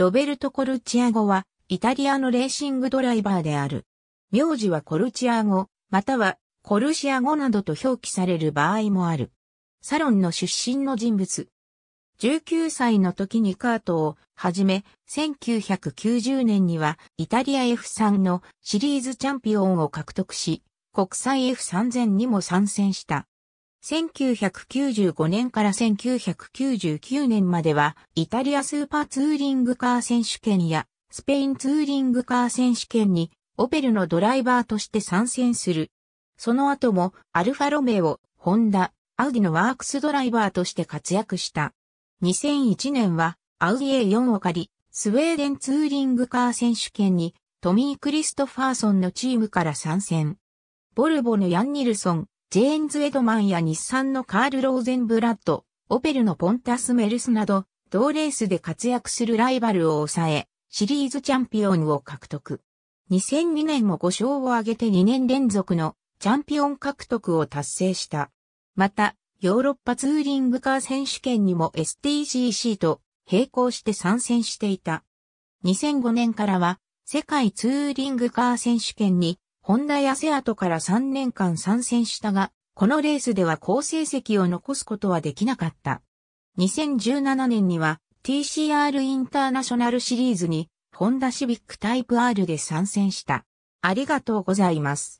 ロベルト・コルチアゴは、イタリアのレーシングドライバーである。名字はコルチアゴ、またはコルシアゴなどと表記される場合もある。サロンの出身の人物。19歳の時にカートをはじめ、1990年にはイタリア F3 のシリーズチャンピオンを獲得し、国際 F3000 にも参戦した。1995年から1999年までは、イタリアスーパーツーリングカー選手権や、スペインツーリングカー選手権に、オペルのドライバーとして参戦する。その後も、アルファロメオ、ホンダ、アウディのワークスドライバーとして活躍した。2001年は、アウディ A4 を借り、スウェーデンツーリングカー選手権に、トミー・クリストファーソンのチームから参戦。ボルボのヤンニルソン、ジェーンズ・エドマンや日産のカール・ローゼンブラッド、オペルのポンタス・メルスなど、同レースで活躍するライバルを抑え、シリーズチャンピオンを獲得。2002年も5勝を挙げて2年連続のチャンピオン獲得を達成した。また、ヨーロッパツーリングカー選手権にも s t g c と並行して参戦していた。2005年からは世界ツーリングカー選手権にホンダやセアトから3年間参戦したが、このレースでは好成績を残すことはできなかった。2017年には TCR インターナショナルシリーズにホンダシビックタイプ R で参戦した。ありがとうございます。